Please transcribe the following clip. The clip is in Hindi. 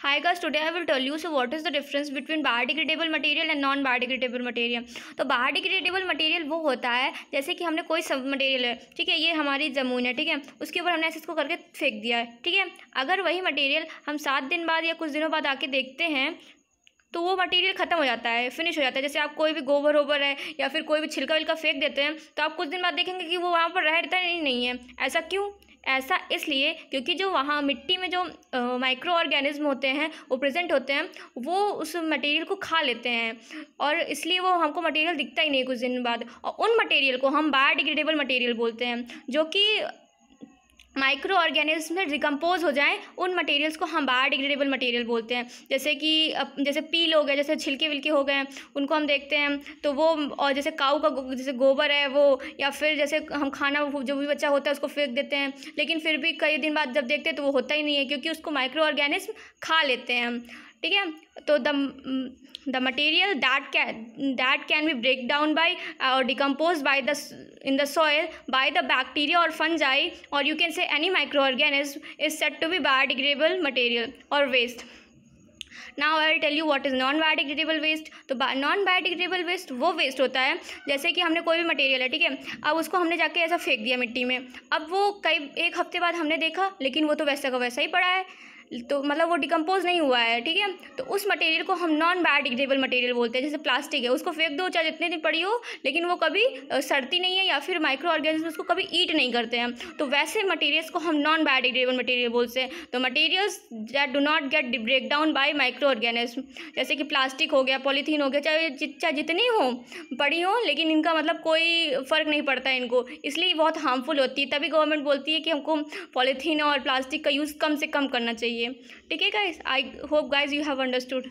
high girls today I will tell you so what is the difference between biodegradable material and non biodegradable material तो बायोडिग्रेडेबल मटीरियल वो होता है जैसे कि हमने कोई सब मटीरियल है ठीक है ये हमारी जमून है ठीक है उसके ऊपर हमने ऐसे इसको करके फेंक दिया है ठीक है अगर वही मटीरियल हम सात दिन बाद या कुछ दिनों बाद आके देखते हैं तो वो मटेरियल ख़त्म हो जाता है फिनिश हो जाता है जैसे आप कोई भी गोबर ओबर है या फिर कोई भी छिलका विलका फेंक देते हैं तो आप कुछ दिन बाद देखेंगे कि वो वहाँ पर रहता ही नहीं है ऐसा क्यों ऐसा इसलिए क्योंकि जो वहाँ मिट्टी में जो माइक्रो ऑर्गेनिज्म होते हैं वो प्रेजेंट होते हैं वो उस मटेरियल को खा लेते हैं और इसलिए वो हमको मटेरियल दिखता ही नहीं कुछ दिन बाद और उन मटेरियल को हम बायोडिग्रेडेबल मटेरियल बोलते हैं जो कि माइक्रो ऑर्गेनिज्म में रिकम्पोज हो जाएँ उन मटेरियल्स को हम बायोडिग्रेडेबल मटेरियल बोलते हैं जैसे कि जैसे पील हो गए जैसे छिलके विलके हो गए उनको हम देखते हैं तो वो और जैसे काऊ का जैसे गोबर है वो या फिर जैसे हम खाना जो भी बच्चा होता है उसको फेंक देते हैं लेकिन फिर भी कई दिन बाद जब देखते हैं तो वो होता ही नहीं है क्योंकि उसको माइक्रो ऑर्गेनिज्म खा लेते हैं हम ठीक है तो the the material that can that can be break down by और decompose by the in the soil by the bacteria और फंजाई और you can say any micro organism is said to be biodegradable material और waste now I will tell you what is non biodegradable waste तो नॉन बायोडिग्रेडेबल वेस्ट वो वेस्ट होता है जैसे कि हमने कोई भी मटेरियल है ठीक है अब उसको हमने जाके ऐसा फेंक दिया मिट्टी में अब वो कई एक हफ्ते बाद हमने देखा लेकिन वो तो वैसा का वैसा ही पड़ा है तो मतलब वो डिकम्पोज नहीं हुआ है ठीक है तो उस मटेरियल को हम नॉन बायोडिग्रेडेबल मटेरियल बोलते हैं जैसे प्लास्टिक है उसको फेंक दो चाहे जितने दिन पड़ी हो लेकिन वो कभी सड़ती नहीं है या फिर माइक्रो ऑर्गेनिज्म उसको कभी ईट नहीं करते हैं तो वैसे मटेरियल्स को हम नॉन बायोडिग्रेडेबल मटेरियल बोलते हैं तो materials that do not get break down by micro organism जैसे कि प्लास्टिक हो गया पॉलीथीन हो गया चाहे चाहे जितनी हो पड़ी हो लेकिन इनका मतलब कोई फ़र्क नहीं पड़ता है इनको इसलिए बहुत हार्मफुल होती है तभी गवर्नमेंट बोलती है कि हमको पॉलीथीन और प्लास्टिक का यूज़ कम से कम करना चाहिए चाहिए ठीक है guys I hope guys you have understood